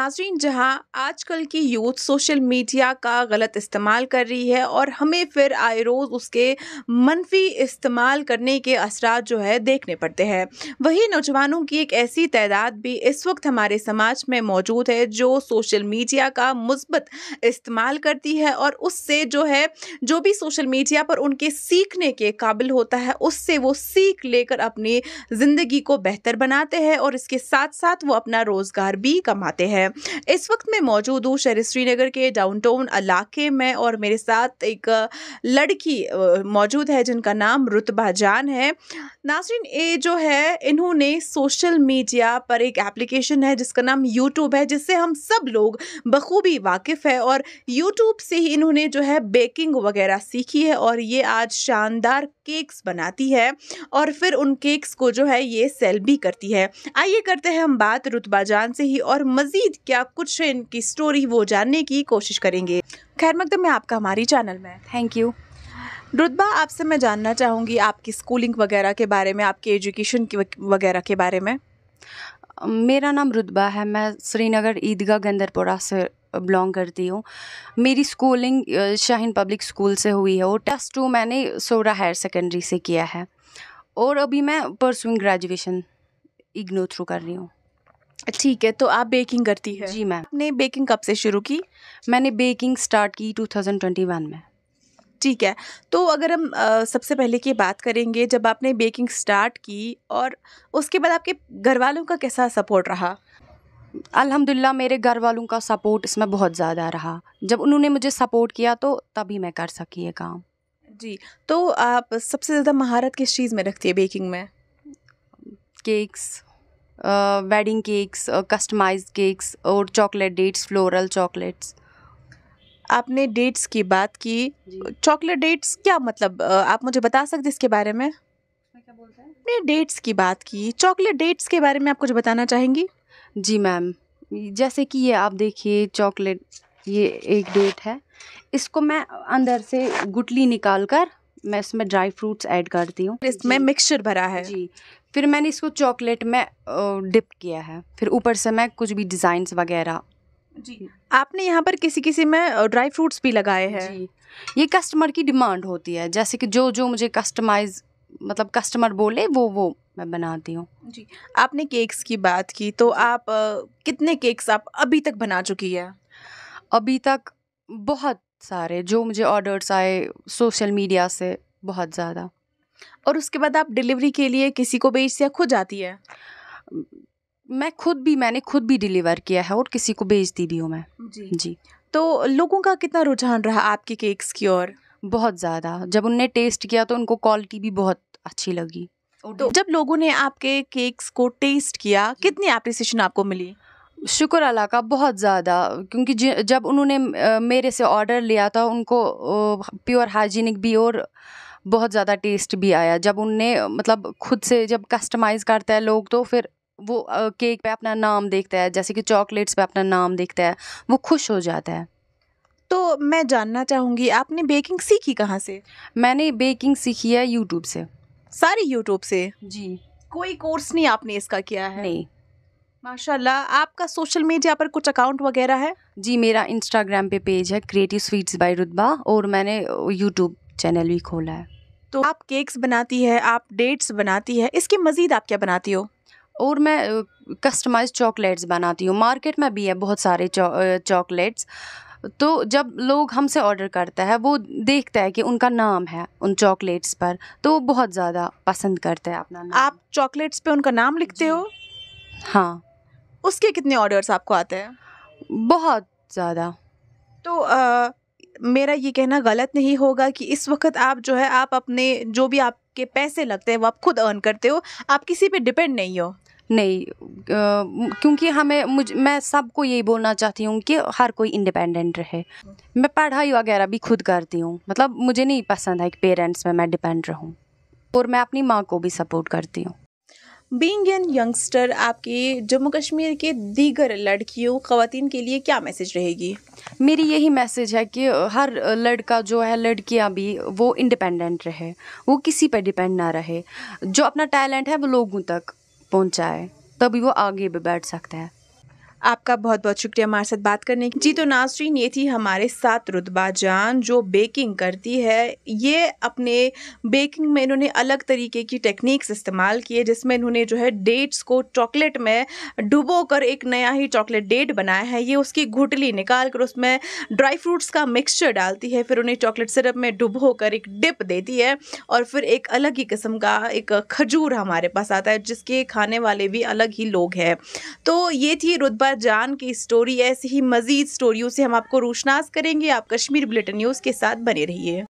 नाजरीन जहां आजकल की यूथ सोशल मीडिया का गलत इस्तेमाल कर रही है और हमें फिर आए रोज़ उसके मनफी इस्तेमाल करने के असर जो है देखने पड़ते हैं वही नौजवानों की एक ऐसी तादाद भी इस वक्त हमारे समाज में मौजूद है जो सोशल मीडिया का मुस्बत इस्तेमाल करती है और उससे जो है जो भी सोशल मीडिया पर उनके सीखने के काबिल होता है उससे वो सीख लेकर अपनी ज़िंदगी को बेहतर बनाते हैं और इसके साथ साथ वो अपना रोज़गार भी कमाते हैं है इस वक्त मैं मौजूद हूँ शहर श्रीनगर के डाउनटाउन इलाके में और मेरे साथ एक लड़की मौजूद है जिनका नाम रुतबा जान है नासरीन ए जो है इन्होंने सोशल मीडिया पर एक एप्लीकेशन है जिसका नाम यूट्यूब है जिससे हम सब लोग बखूबी वाकिफ़ है और यूट्यूब से ही इन्होंने जो है बेकिंग वगैरह सीखी है और ये आज शानदार केक्स बनाती है और फिर उन केक्स को जो है ये सेल भी करती है आइए करते हैं हम बात रुतबा जान से ही और मज़ीद मजीद क्या कुछ इनकी स्टोरी वो जानने की कोशिश करेंगे खैर मकदम मैं आपका हमारी चैनल में थैंक यू रुतबा आपसे मैं जानना चाहूँगी आपकी स्कूलिंग वगैरह के बारे में आपकी एजुकेशन की वगैरह के बारे में मेरा नाम रुतबा है मैं श्रीनगर ईदगाह गंदरपुरा से बिलोंग करती हूँ मेरी स्कूलिंग शाहिन पब्लिक स्कूल से हुई है और टेस्ट टू मैंने सोरा हायर सेकेंडरी से किया है और अभी मैं परसुइंग ग्रेजुएशन इग्नो थ्रू कर रही हूँ ठीक है तो आप बेकिंग करती है जी मैम आपने बेकिंग कब से शुरू की मैंने बेकिंग स्टार्ट की 2021 में ठीक है तो अगर हम आ, सबसे पहले की बात करेंगे जब आपने बेकिंग स्टार्ट की और उसके बाद आपके घर वालों का कैसा सपोर्ट रहा अल्हम्दुलिल्लाह मेरे घर वालों का सपोर्ट इसमें बहुत ज़्यादा रहा जब उन्होंने मुझे सपोर्ट किया तो तभी मैं कर सकी ये काम जी तो आप सबसे ज़्यादा महारत किस चीज़ में रखती है बेकिंग में cakes wedding cakes customise cakes और चॉकलेट डेट्स फ्लोरल चॉकलेट्स आपने डेट्स की बात की चॉकलेट डेट्स क्या मतलब आप मुझे बता सकते इसके बारे में क्या बोलते हैं डेट्स की बात की चॉकलेट डेट्स के बारे में आप कुछ बताना चाहेंगी जी मैम जैसे कि ये आप देखिए चॉकलेट ये एक डेट है इसको मैं अंदर से गुटली निकाल कर मैं इसमें ड्राई फ्रूट्स ऐड करती हूँ इसमें मिक्सचर भरा है जी फिर मैंने इसको चॉकलेट में डिप किया है फिर ऊपर से मैं कुछ भी डिज़ाइन वगैरह जी आपने यहाँ पर किसी किसी में ड्राई फ्रूट्स भी लगाए हैं जी ये कस्टमर की डिमांड होती है जैसे कि जो जो मुझे कस्टमाइज मतलब कस्टमर बोले वो वो मैं बनाती हूँ जी आपने केक्स की बात की तो आप कितने केक्स आप अभी तक बना चुकी है अभी तक बहुत सारे जो मुझे ऑर्डर्स आए सोशल मीडिया से बहुत ज़्यादा और उसके बाद आप डिलीवरी के लिए किसी को बेचते या खुद जाती है मैं खुद भी मैंने खुद भी डिलीवर किया है और किसी को बेचती भी हूँ मैं जी जी तो लोगों का कितना रुझान रहा आपके केक्स की ओर बहुत ज़्यादा जब उनने टेस्ट किया तो उनको क्वालिटी भी बहुत अच्छी लगी तो जब लोगों ने आपके केक्स को टेस्ट किया कितनी अप्रिसिएशन आपको मिली शुक्र अल्लाह का बहुत ज़्यादा क्योंकि जब उन्होंने मेरे से ऑर्डर लिया था उनको प्योर हाइजीनिक भी और बहुत ज़्यादा टेस्ट भी आया जब उनने मतलब खुद से जब कस्टमाइज़ करता है लोग तो फिर वो केक पे अपना नाम देखता है जैसे कि चॉकलेट्स पे अपना नाम देखता है वो खुश हो जाता है तो मैं जानना चाहूँगी आपने बेकिंग सीखी कहाँ से मैंने बेकिंग सीखी है यूट्यूब से सारी यूट्यूब से जी कोई कोर्स नहीं आपने इसका किया है नहीं माशाल्लाह आपका सोशल मीडिया पर कुछ अकाउंट वगैरह है जी मेरा इंस्टाग्राम पे पेज है क्रिएटिव स्वीट्स बाय रुतबा और मैंने यूट्यूब चैनल भी खोला है तो आप केक्स बनाती है आप डेट्स बनाती है इसके मज़ीद आप क्या बनाती हो और मैं कस्टमाइज चॉकलेट्स बनाती हूँ मार्केट में भी है बहुत सारे चॉकलेट्स तो जब लोग हमसे ऑर्डर करता है वो देखता है कि उनका नाम है उन चॉकलेट्स पर तो वो बहुत ज़्यादा पसंद करता है अपना नाम। आप चॉकलेट्स पे उनका नाम लिखते हो हाँ उसके कितने ऑर्डर्स आपको आते हैं बहुत ज़्यादा तो आ, मेरा ये कहना गलत नहीं होगा कि इस वक्त आप जो है आप अपने जो भी आपके पैसे लगते हैं वो आप खुद अर्न करते हो आप किसी पे डिपेंड नहीं हो नहीं क्योंकि हमें मुझ मैं सबको यही बोलना चाहती हूँ कि हर कोई इंडिपेंडेंट रहे मैं पढ़ाई वगैरह भी खुद करती हूँ मतलब मुझे नहीं पसंद है कि पेरेंट्स में मैं डिपेंड रहूँ और मैं अपनी माँ को भी सपोर्ट करती हूँ बींग एन यंगस्टर आपके जम्मू कश्मीर के दीगर लड़कियों ख़वान के लिए क्या मैसेज रहेगी मेरी यही मैसेज है कि हर लड़का जो है लड़कियां भी वो इंडिपेंडेंट रहे वो किसी पर डिपेंड ना रहे जो अपना टैलेंट है वो लोगों तक पहुंचाए तभी वो आगे भी बैठ सकता है आपका बहुत बहुत शुक्रिया हमारे साथ बात करने की जी तो नाजरीन ये थी हमारे साथ रुतबा जान जो बेकिंग करती है ये अपने बेकिंग में इन्होंने अलग तरीके की टेक्निक्स इस्तेमाल किए जिसमें इन्होंने जो है डेट्स को चॉकलेट में डुबो कर एक नया ही चॉकलेट डेट बनाया है ये उसकी घुटली निकाल कर उसमें ड्राई फ्रूट्स का मिक्सचर डालती है फिर उन्हें चॉकलेट सिरप में डुबो कर एक डिप देती है और फिर एक अलग ही किस्म का एक खजूर हमारे पास आता है जिसके खाने वाले भी अलग ही लोग हैं तो ये थी रुतबा सारा जान की स्टोरी ऐसी ही मजीद स्टोरियों से हम आपको रोशनास करेंगे आप कश्मीर बुलेटिन न्यूज़ के साथ बने रहिए